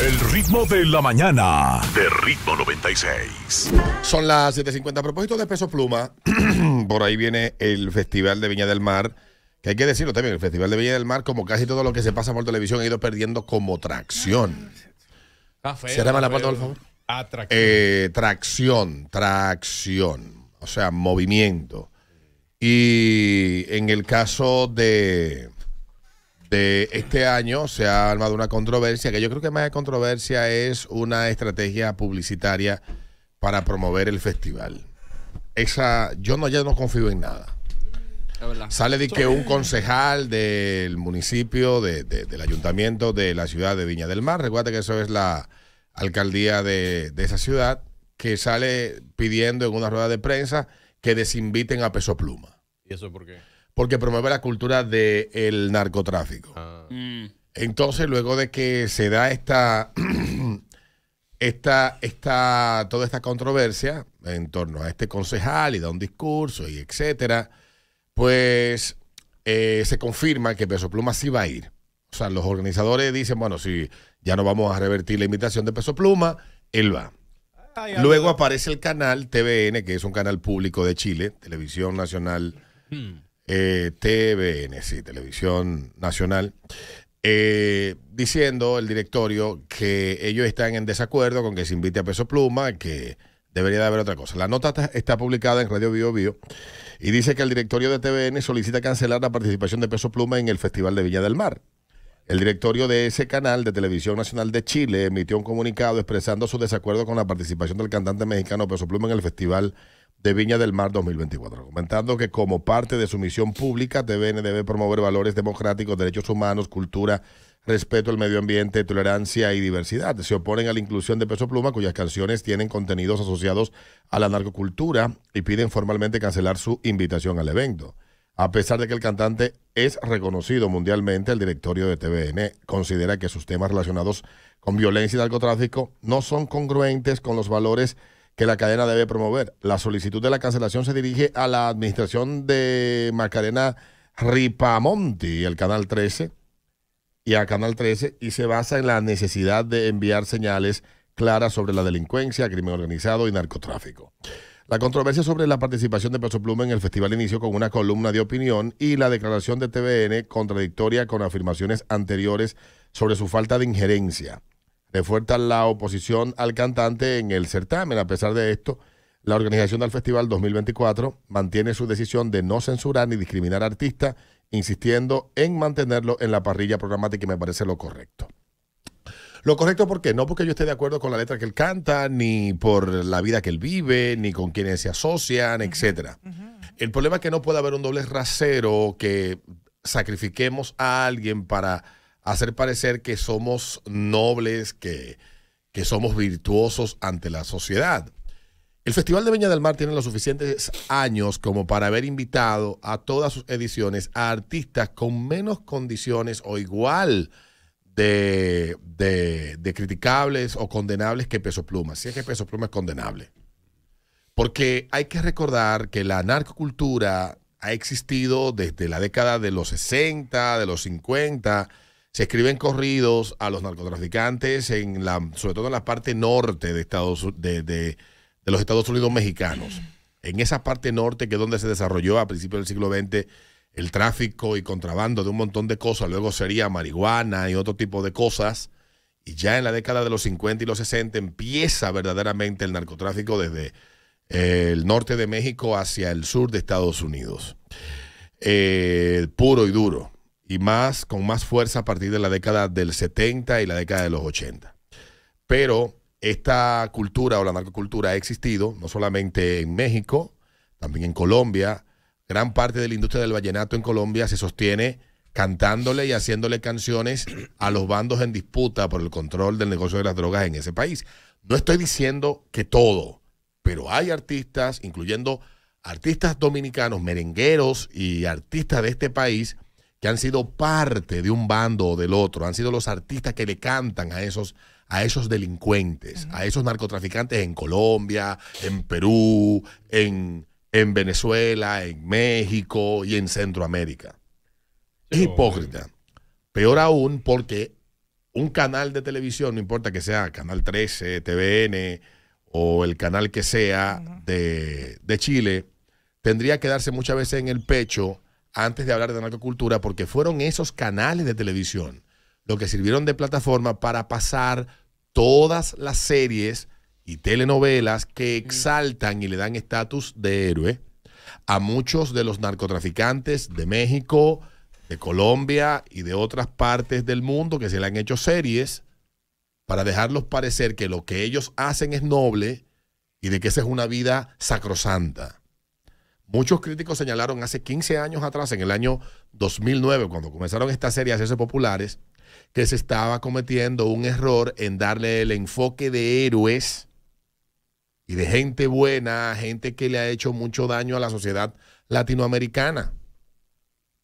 El ritmo de la mañana. De ritmo 96. Son las 7.50. A propósito de Peso Pluma, por ahí viene el Festival de Viña del Mar. Que hay que decirlo también, el Festival de Viña del Mar, como casi todo lo que se pasa por televisión, ha ido perdiendo como tracción. ¿Se la parte, por favor. Eh, tracción, tracción. O sea, movimiento. Y en el caso de de este año se ha armado una controversia, que yo creo que más de controversia es una estrategia publicitaria para promover el festival. Esa, yo no ya no confío en nada. Sale de que un concejal del municipio, del ayuntamiento de la ciudad de Viña del Mar, recuerda que eso es la alcaldía de, de esa ciudad, que sale pidiendo en una rueda de prensa que desinviten a Peso Pluma. ¿Y eso por qué? porque promueve la cultura del narcotráfico. Ah. Mm. Entonces, luego de que se da esta, esta, esta, toda esta controversia en torno a este concejal y da un discurso y etcétera, pues eh, se confirma que Peso Pluma sí va a ir. O sea, los organizadores dicen, bueno, si ya no vamos a revertir la invitación de Peso Pluma, él va. luego aparece el canal TVN, que es un canal público de Chile, Televisión Nacional. Hmm. Eh, TVN, sí, Televisión Nacional, eh, diciendo el directorio que ellos están en desacuerdo con que se invite a Peso Pluma, que debería de haber otra cosa. La nota está publicada en Radio Bio Bio y dice que el directorio de TVN solicita cancelar la participación de Peso Pluma en el Festival de Villa del Mar. El directorio de ese canal de Televisión Nacional de Chile emitió un comunicado expresando su desacuerdo con la participación del cantante mexicano Peso Pluma en el Festival de Viña del Mar 2024, comentando que como parte de su misión pública, TVN debe promover valores democráticos, derechos humanos, cultura, respeto al medio ambiente, tolerancia y diversidad. Se oponen a la inclusión de Peso Pluma, cuyas canciones tienen contenidos asociados a la narcocultura y piden formalmente cancelar su invitación al evento. A pesar de que el cantante es reconocido mundialmente, el directorio de TVN considera que sus temas relacionados con violencia y narcotráfico no son congruentes con los valores que la cadena debe promover. La solicitud de la cancelación se dirige a la administración de Macarena Ripamonti, el Canal 13, y a Canal 13, y se basa en la necesidad de enviar señales claras sobre la delincuencia, crimen organizado y narcotráfico. La controversia sobre la participación de Peso Pluma en el festival inició con una columna de opinión y la declaración de TVN contradictoria con afirmaciones anteriores sobre su falta de injerencia refuerza la oposición al cantante en el certamen. A pesar de esto, la organización del Festival 2024 mantiene su decisión de no censurar ni discriminar a artistas, insistiendo en mantenerlo en la parrilla programática, y me parece lo correcto. Lo correcto porque no porque yo esté de acuerdo con la letra que él canta, ni por la vida que él vive, ni con quienes se asocian, etcétera. El problema es que no puede haber un doble rasero que sacrifiquemos a alguien para hacer parecer que somos nobles, que, somos virtuosos ante la sociedad. El Festival de Viña del Mar tiene los suficientes años como para haber invitado a todas sus ediciones a artistas con menos condiciones o igual de, criticables o condenables que Peso Pluma, si es que Peso Pluma es condenable. Porque hay que recordar que la narcocultura ha existido desde la década de los 60, de los 50 se escriben corridos a los narcotraficantes, en la, sobre todo en la parte norte de, Estados, de, los Estados Unidos mexicanos. En esa parte norte que es donde se desarrolló a principios del siglo XX el tráfico y contrabando de un montón de cosas, luego sería marihuana y otro tipo de cosas. Y ya en la década de los 50 y los 60 empieza verdaderamente el narcotráfico desde eh, el norte de México hacia el sur de Estados Unidos. Eh, puro y duro y más con más fuerza a partir de la década del 70 y la década de los 80. Pero esta cultura o la narcocultura ha existido no solamente en México, también en Colombia. Gran parte de la industria del vallenato en Colombia se sostiene cantándole y haciéndole canciones a los bandos en disputa por el control del negocio de las drogas en ese país. No estoy diciendo que todo, pero hay artistas, incluyendo artistas dominicanos, merengueros y artistas de este país, que han sido parte de un bando o del otro, han sido los artistas que le cantan a esos, a esos delincuentes, a esos narcotraficantes en Colombia, en Perú, en, Venezuela, en México y en Centroamérica. Es hipócrita. Peor aún porque un canal de televisión, no importa que sea Canal 13, TVN o el canal que sea de, de Chile, tendría que darse muchas veces en el pecho antes de hablar de narcocultura, porque fueron esos canales de televisión los que sirvieron de plataforma para pasar todas las series y telenovelas que mm. exaltan y le dan estatus de héroe a muchos de los narcotraficantes de México, de Colombia y de otras partes del mundo que se le han hecho series para dejarlos parecer que lo que ellos hacen es noble y de que esa es una vida sacrosanta. Muchos críticos señalaron hace 15 años atrás, en el año 2009, cuando comenzaron esta serie de populares, que se estaba cometiendo un error en darle el enfoque de héroes y de gente buena, gente que le ha hecho mucho daño a la sociedad latinoamericana,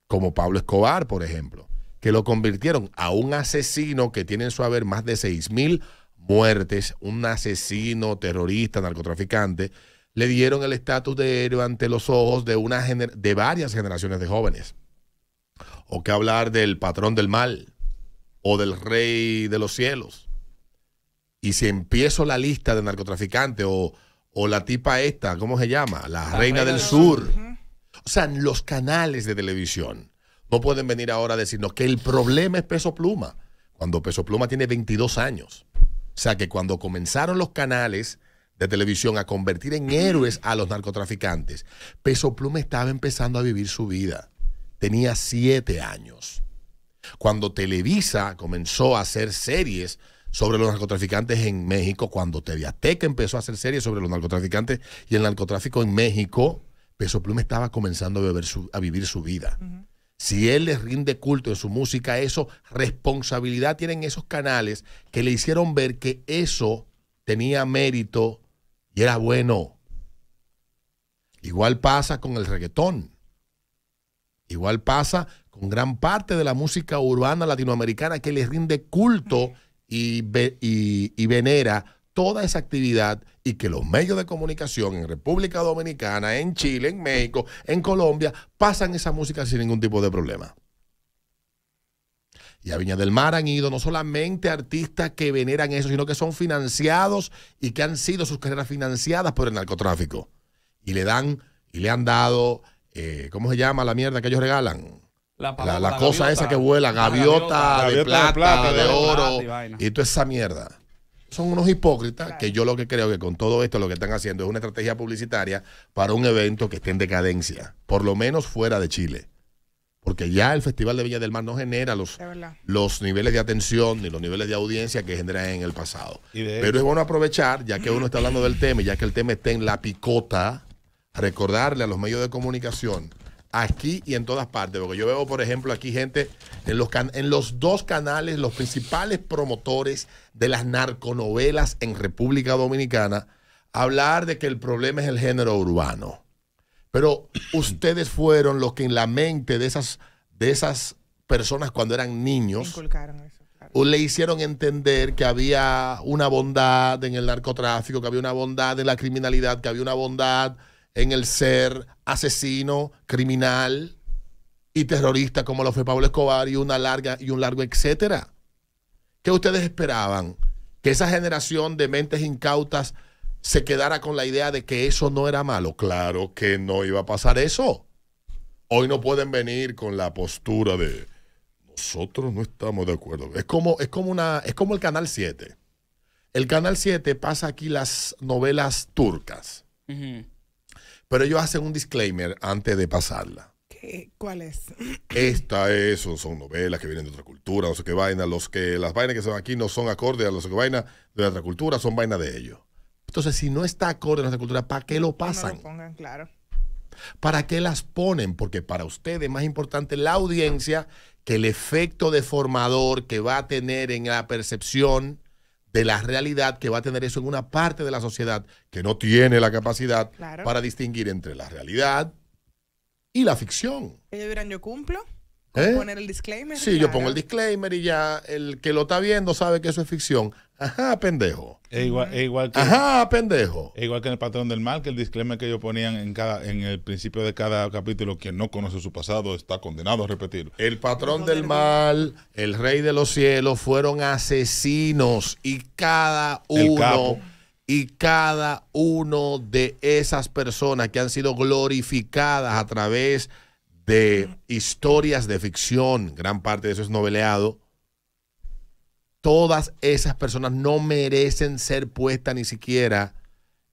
como Pablo Escobar, por ejemplo, que lo convirtieron a un asesino que tiene en su haber más de 6.000 muertes, un asesino, terrorista, narcotraficante, le dieron el estatus de héroe ante los ojos de, una de varias generaciones de jóvenes. O que hablar del patrón del mal o del rey de los cielos. Y si empiezo la lista de narcotraficantes o, la tipa esta, ¿cómo se llama? La, reina, del, sur. O sea, los canales de televisión no pueden venir ahora a decirnos que el problema es peso pluma, cuando peso pluma tiene 22 años. O sea, que cuando comenzaron los canales de televisión a convertir en mm. héroes a los narcotraficantes, Peso Pluma estaba empezando a vivir su vida. Tenía siete años. Cuando Televisa comenzó a hacer series sobre los narcotraficantes en México, cuando Tediateca empezó a hacer series sobre los narcotraficantes y el narcotráfico en México, Peso Pluma estaba comenzando a, a vivir su vida. Si él les rinde culto en su música, eso, responsabilidad tienen esos canales que le hicieron ver que eso tenía mérito y era bueno. Igual pasa con el reggaetón. Igual pasa con gran parte de la música urbana latinoamericana que les rinde culto y, y venera toda esa actividad y que los medios de comunicación en República Dominicana, en Chile, en México, en Colombia, pasan esa música sin ningún tipo de problema. Y a Viña del Mar han ido no solamente artistas que veneran eso, sino que son financiados y que han sido sus carreras financiadas por el narcotráfico. Y le dan, y le han dado, eh, ¿cómo se llama la mierda que ellos regalan? La, cosa esa que vuela, ah, gaviota, de, plata, de, oro, y, toda esa mierda son unos hipócritas que yo lo que creo que con todo esto lo que están haciendo es una estrategia publicitaria para un evento que esté en decadencia, por lo menos fuera de Chile porque ya el Festival de Villa del Mar no genera los, los niveles de atención ni los niveles de audiencia que genera en el pasado. Pero es bueno aprovechar, ya que uno está hablando del tema, y ya que el tema está en la picota, recordarle a los medios de comunicación, aquí y en todas partes, porque yo veo, por ejemplo, aquí gente en los, en los dos canales, los principales promotores de las narconovelas en República Dominicana, hablar de que el problema es el género urbano pero ustedes fueron los que en la mente de esas, de esas personas cuando eran niños le hicieron entender que había una bondad en el narcotráfico, que había una bondad en la criminalidad, que había una bondad en el ser asesino, criminal y terrorista como lo fue Pablo Escobar y una larga y un largo etcétera. ¿Qué ustedes esperaban? Que esa generación de mentes incautas se quedara con la idea de que eso no era malo. Claro que no iba a pasar eso. Hoy no pueden venir con la postura de nosotros no estamos de acuerdo. Es como, es como, una, es como el Canal 7. El Canal 7 pasa aquí las novelas turcas. Pero ellos hacen un disclaimer antes de pasarla. ¿Cuál es? Esta es, son, novelas que vienen de otra cultura, no sé qué vaina. Los que, las vainas que son aquí no son acordes a los que vaina de otra cultura, son vainas de ellos. Entonces, si no está acorde a nuestra cultura, ¿para qué lo pasan? No lo pongan, claro. ¿Para qué las ponen? Porque para ustedes es más importante la audiencia que el efecto deformador que va a tener en la percepción de la realidad que va a tener eso en una parte de la sociedad que no tiene la capacidad para distinguir entre la realidad y la ficción. Ellos dirán, yo cumplo. ¿Eh? poner el disclaimer. Sí, yo pongo el disclaimer y ya el que lo está viendo sabe que eso es ficción. Ajá, pendejo. Es igual, que, Ajá, pendejo. Es igual que en el patrón del mal, que el disclaimer que ellos ponían en cada, en el principio de cada capítulo, quien no conoce su pasado está condenado a repetirlo. El patrón del mal, el rey de los cielos, fueron asesinos y cada uno y cada uno de esas personas que han sido glorificadas a través de de historias de ficción, gran parte de eso es noveleado, todas esas personas no merecen ser puestas ni siquiera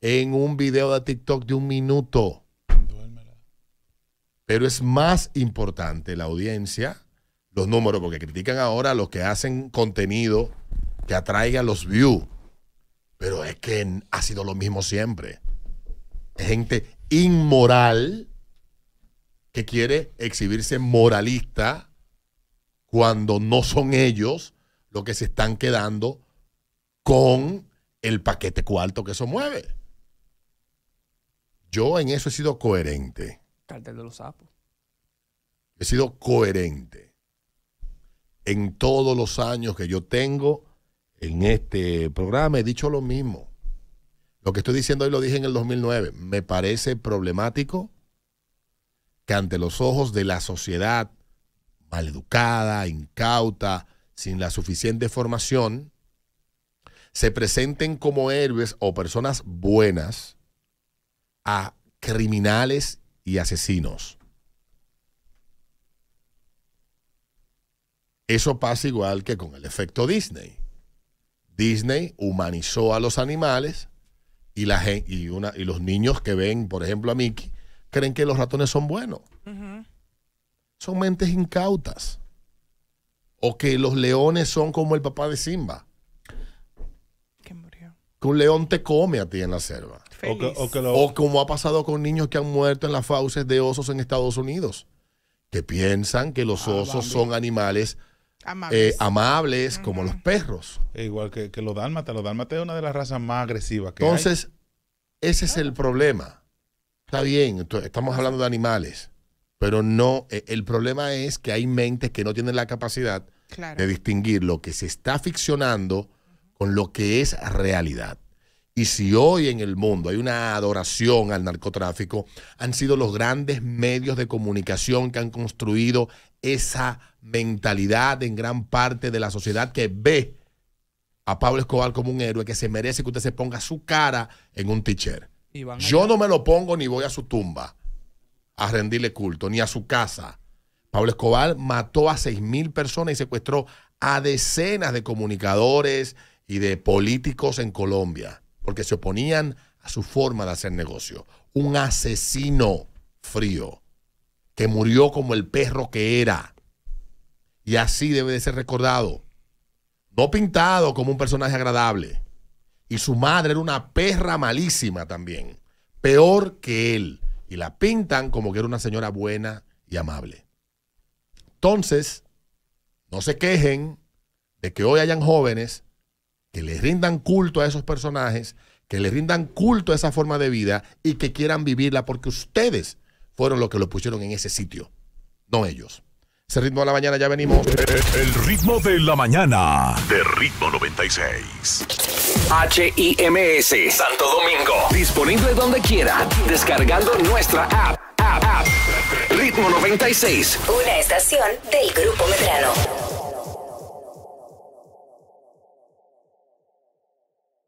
en un video de TikTok de un minuto. Pero es más importante la audiencia, los números, porque critican ahora a los que hacen contenido que atraiga los views. Pero es que ha sido lo mismo siempre. Gente inmoral que quiere exhibirse moralista cuando no son ellos los que se están quedando con el paquete cuarto que eso mueve. Yo en eso he sido coherente. Cartel de los sapos. He sido coherente. En todos los años que yo tengo en este programa he dicho lo mismo. Lo que estoy diciendo hoy lo dije en el 2009. Me parece problemático ante los ojos de la sociedad maleducada, incauta, sin la suficiente formación, se presenten como héroes o personas buenas a criminales y asesinos. Eso pasa igual que con el efecto Disney. Disney humanizó a los animales y, y, una, y los niños que ven, por ejemplo, a Mickey, creen que los ratones son buenos. Son mentes incautas. O que los leones son como el papá de Simba. Que murió. Que un león te come a ti en la selva. O, como ha pasado con niños que han muerto en las fauces de osos en Estados Unidos. Que piensan que los ah, osos son animales eh, amables, como los perros. E igual que, los dálmatas. Los dálmatas es una de las razas más agresivas que Entonces, ese es el problema Está bien, estamos hablando de animales, pero no, eh, el problema es que hay mentes que no tienen la capacidad de distinguir lo que se está ficcionando con lo que es realidad. Y si hoy en el mundo hay una adoración al narcotráfico, han sido los grandes medios de comunicación que han construido esa mentalidad en gran parte de la sociedad que ve a Pablo Escobar como un héroe, que se merece que usted se ponga su cara en un t-shirt. Yo no me lo pongo ni voy a su tumba a rendirle culto, ni a su casa. Pablo Escobar mató a seis mil personas y secuestró a decenas de comunicadores y de políticos en Colombia, porque se oponían a su forma de hacer negocio. Un asesino frío que murió como el perro que era. Y así debe de ser recordado. No pintado como un personaje agradable y su madre era una perra malísima también, peor que él, y la pintan como que era una señora buena y amable. Entonces, no se quejen de que hoy hayan jóvenes que les rindan culto a esos personajes, que les rindan culto a esa forma de vida y que quieran vivirla porque ustedes fueron los que lo pusieron en ese sitio, no ellos. Ese ritmo de la mañana ya venimos. El ritmo de la mañana de ritmo 96. H-I-M-S. Santo Domingo. Disponible donde quiera, descargando nuestra app. app, app. Ritmo 96. Una estación del Grupo Medrano.